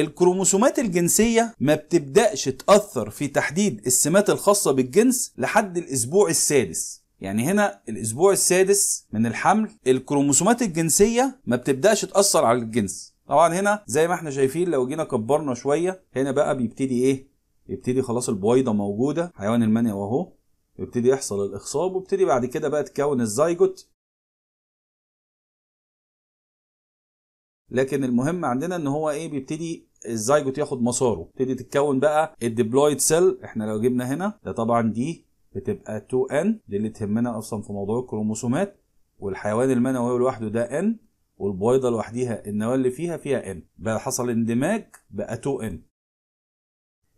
الكروموسومات الجنسية ما بتبدأش تأثر في تحديد السمات الخاصة بالجنس لحد الأسبوع السادس يعني هنا الأسبوع السادس من الحمل الكروموسومات الجنسية ما بتبدأش تأثر على الجنس طبعا هنا زي ما احنا شايفين لو جينا كبرنا شوية هنا بقى بيبتدي ايه يبتدي خلاص البويضة موجودة حيوان المانيا اهو يبتدي يحصل الاخصاب وابتدي بعد كده بقى تكون الزيجوت لكن المهم عندنا ان هو ايه بيبتدي الزيجوت ياخد مساره تبتدي تتكون بقى الديبلويد سيل احنا لو جبنا هنا ده طبعا دي بتبقى 2 ان دي اللي تهمنا اصلا في موضوع الكروموسومات والحيوان المنوي لوحده ده ان والبويضه لوحديها النواه اللي فيها فيها ان بقى حصل اندماج بقى 2 ان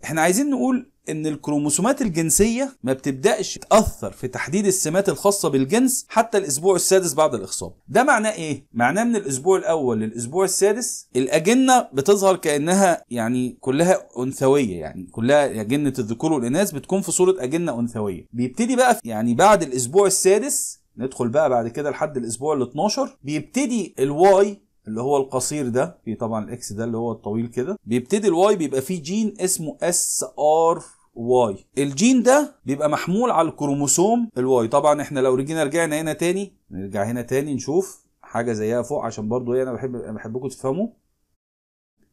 احنا عايزين نقول ان الكروموسومات الجنسيه ما بتبداش تاثر في تحديد السمات الخاصه بالجنس حتى الاسبوع السادس بعد الاخصاب ده معناه ايه معناه من الاسبوع الاول للاسبوع السادس الاجنه بتظهر كانها يعني كلها انثويه يعني كلها اجنه الذكور والاناث بتكون في صوره اجنه انثويه بيبتدي بقى يعني بعد الاسبوع السادس ندخل بقى بعد كده لحد الاسبوع ال 12 بيبتدي الواي اللي هو القصير ده في طبعا الاكس ده اللي هو الطويل كده بيبتدي الواي بيبقى فيه جين اسمه اس ار واي الجين ده بيبقى محمول على الكروموسوم الواي طبعا احنا لو رجينا رجعنا هنا تاني نرجع هنا تاني نشوف حاجه زيها فوق عشان برضو ايه انا بحب بحبكم تفهموا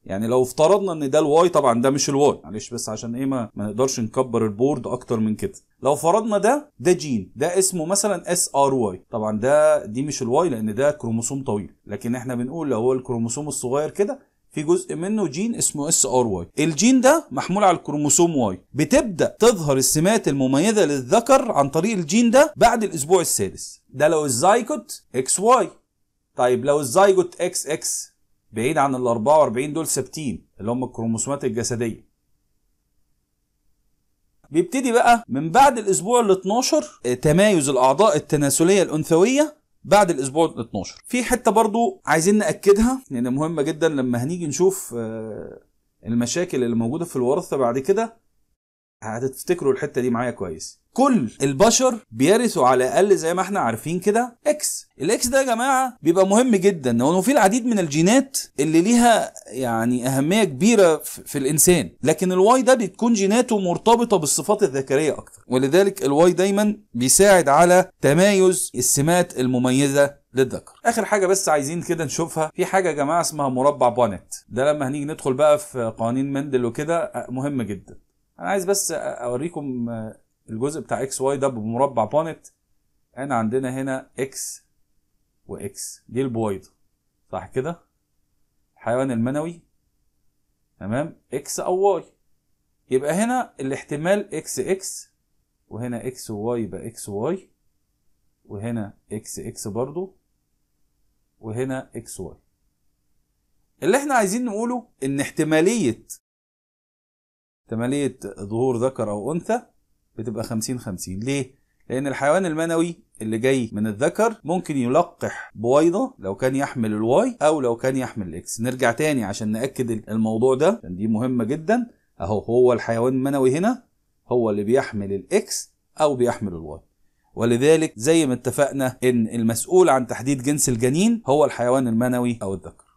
يعني لو افترضنا ان ده الواي طبعا ده مش الواي معلش بس عشان ايه ما, ما نقدرش نكبر البورد اكتر من كده لو فرضنا ده ده جين ده اسمه مثلا اس ار واي طبعا ده دي مش الواي لان ده كروموسوم طويل لكن احنا بنقول لو هو الكروموسوم الصغير كده في جزء منه جين اسمه اس ار واي الجين ده محمول على الكروموسوم واي بتبدا تظهر السمات المميزه للذكر عن طريق الجين ده بعد الاسبوع السادس ده لو الزايجوت اكس واي طيب لو الزايجوت اكس اكس بعيد عن ال 44 دول ثابتين اللي هم الكروموسومات الجسديه بيبتدي بقى من بعد الاسبوع ال 12 آه، تمايز الاعضاء التناسليه الانثويه بعد الاسبوع ال 12 في حته برضو عايزين ناكدها لان مهمه جدا لما هنيجي نشوف آه، المشاكل اللي موجوده في الورثه بعد كده هتفتكروا الحته دي معايا كويس كل البشر بيرثوا على الاقل زي ما احنا عارفين كده اكس الاكس ده يا جماعه بيبقى مهم جدا لانه في العديد من الجينات اللي ليها يعني اهميه كبيره في الانسان لكن الواي ده بتكون جيناته مرتبطه بالصفات الذكريه اكتر ولذلك الواي دايما بيساعد على تمايز السمات المميزه للذكر اخر حاجه بس عايزين كده نشوفها في حاجه يا جماعه اسمها مربع بونت ده لما هنيجي ندخل بقى في قوانين مندل وكده مهم جدا انا عايز بس اوريكم آه، الجزء بتاع اكس واي ده بمربع بونت انا عندنا هنا اكس واكس دي البويض صح كده الحيوان المنوي تمام اكس او واي يبقى هنا الاحتمال اكس اكس وهنا اكس واي يبقى اكس واي وهنا اكس اكس برضو وهنا اكس واي اللي احنا عايزين نقوله ان احتماليه احتماليه ظهور ذكر او انثى بتبقى 50 50 ليه؟ لأن الحيوان المنوي اللي جاي من الذكر ممكن يلقح بويضة لو كان يحمل الواي أو لو كان يحمل الإكس نرجع تاني عشان نأكد الموضوع ده لأن دي مهمة جدا أهو هو الحيوان المنوي هنا هو اللي بيحمل الإكس أو بيحمل الواي ولذلك زي ما اتفقنا إن المسؤول عن تحديد جنس الجنين هو الحيوان المنوي أو الذكر